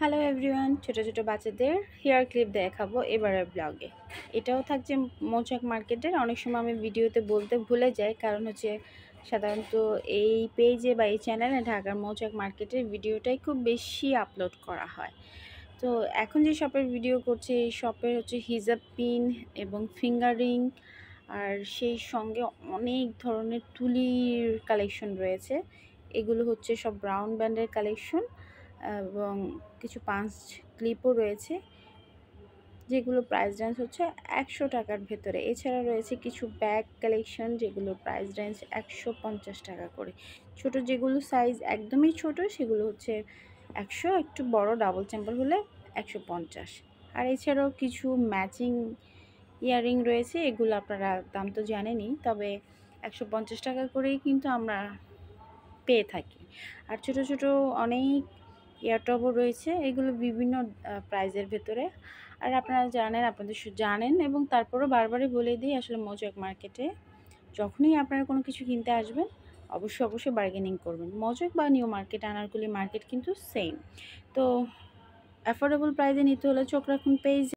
hello everyone ছোটো ছোটো বাচ্চাদের হেয়ার ক্লিপ দেখাবো এবারের ব্লগে এটাও থাকছে মোচাক মার্কেটের অনেক সময় আমি ভিডিওতে বলতে ভুলে যাই কারণ হচ্ছে সাধারণত এই পেজে বা এই চ্যানেলে ঢাকার মোচাক মার্কেটের ভিডিওটাই খুব বেশি আপলোড করা হয় তো এখন যে শপের ভিডিও করছে এই শপের হচ্ছে হিজাব পিন এবং ফিঙ্গারিং আর সেই সঙ্গে অনেক ধরনের তুলির কালেকশন রয়েছে এগুলো হচ্ছে সব ব্রাউন ব্যান্ডের কালেকশন এবং কিছু পাঁচ ক্লিপও রয়েছে যেগুলো প্রাইস রেঞ্জ হচ্ছে একশো টাকার ভেতরে এছাড়া রয়েছে কিছু ব্যাগ কালেকশন যেগুলো প্রাইস রেঞ্জ একশো পঞ্চাশ টাকা করে ছোট যেগুলো সাইজ একদমই ছোট সেগুলো হচ্ছে একশো একটু বড় ডাবল চ্যাম্পার হলে একশো পঞ্চাশ আর এছাড়াও কিছু ম্যাচিং ইয়াররিং রয়েছে এগুলো আপনারা দাম তো জানেনই তবে একশো পঞ্চাশ টাকা করেই কিন্তু আমরা পেয়ে থাকি আর ছোট ছোট অনেক এয়ারটবও রয়েছে এগুলো বিভিন্ন প্রাইজের ভেতরে আর আপনারা জানেন আপনাদের জানেন এবং তারপরও বারবারই বলে দিই আসলে মজক মার্কেটে যখনই আপনারা কোনো কিছু কিনতে আসবেন অবশ্যই অবশ্যই বার্গেনিং করবেন মজক বা নিউ মার্কেট আনারকুলি মার্কেট কিন্তু সেম তো অ্যাফোর্ডেবল প্রাইজে নিতে হলে চোখ রাখুন পেয়ে